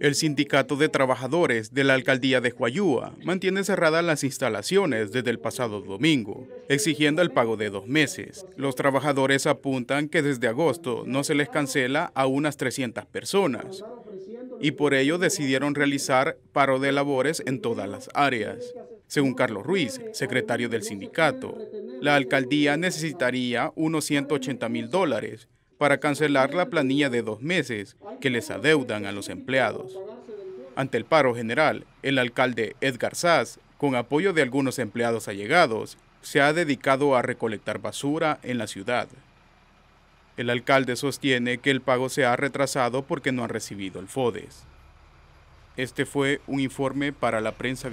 El sindicato de trabajadores de la alcaldía de Huayúa mantiene cerradas las instalaciones desde el pasado domingo, exigiendo el pago de dos meses. Los trabajadores apuntan que desde agosto no se les cancela a unas 300 personas y por ello decidieron realizar paro de labores en todas las áreas. Según Carlos Ruiz, secretario del sindicato, la alcaldía necesitaría unos 180 mil dólares para cancelar la planilla de dos meses que les adeudan a los empleados. Ante el paro general, el alcalde Edgar Sass, con apoyo de algunos empleados allegados, se ha dedicado a recolectar basura en la ciudad. El alcalde sostiene que el pago se ha retrasado porque no han recibido el FODES. Este fue un informe para la prensa